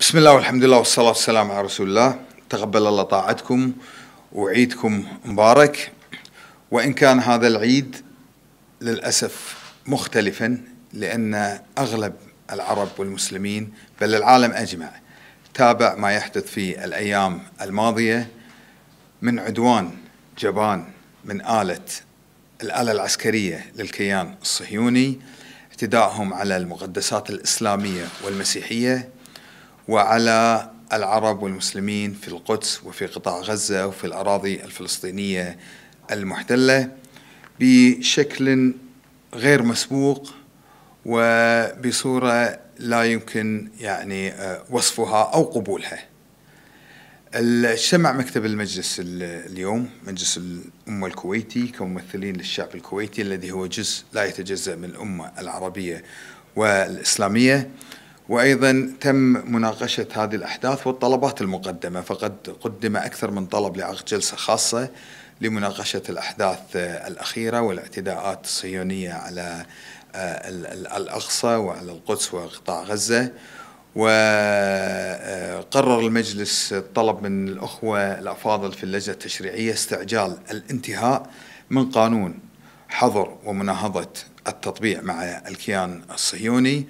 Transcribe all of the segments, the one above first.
بسم الله والحمد لله والصلاة والسلام على رسول الله تقبل الله طاعتكم وعيدكم مبارك وإن كان هذا العيد للأسف مختلفا لأن أغلب العرب والمسلمين بل العالم أجمع تابع ما يحدث في الأيام الماضية من عدوان جبان من آلة الآلة العسكرية للكيان الصهيوني اعتدائهم على المقدسات الإسلامية والمسيحية وعلى العرب والمسلمين في القدس وفي قطاع غزة وفي الأراضي الفلسطينية المحتلة بشكل غير مسبوق وبصورة لا يمكن يعني آه، وصفها أو قبولها اجتمع مكتب المجلس اليوم مجلس الأمة الكويتي كممثلين للشعب الكويتي الذي هو جزء لا يتجزأ من الأمة العربية والإسلامية وأيضا تم مناقشة هذه الأحداث والطلبات المقدمة فقد قدم أكثر من طلب لعقد جلسة خاصة لمناقشة الأحداث الأخيرة والاعتداءات الصهيونية على آه، الأقصى وعلى القدس وقطاع غزة وقرر آه، المجلس طلب من الأخوة الأفاضل في اللجنة التشريعية استعجال الانتهاء من قانون حظر ومناهضة التطبيع مع الكيان الصهيوني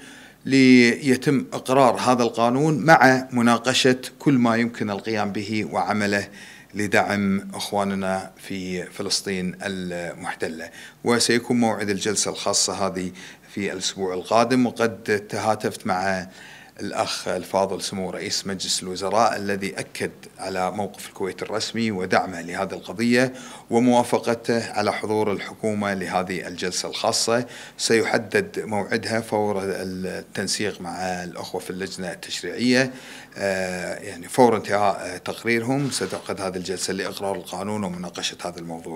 ليتم اقرار هذا القانون مع مناقشه كل ما يمكن القيام به وعمله لدعم اخواننا في فلسطين المحتله وسيكون موعد الجلسه الخاصه هذه في الاسبوع القادم وقد تهاتفت مع الأخ الفاضل سمو رئيس مجلس الوزراء الذي أكد على موقف الكويت الرسمي ودعمه لهذه القضية وموافقته على حضور الحكومة لهذه الجلسة الخاصة سيحدد موعدها فور التنسيق مع الأخوة في اللجنة التشريعية آه، يعني فور انتهاء تقريرهم ستعقد هذه الجلسة لإقرار القانون ومناقشة هذا الموضوع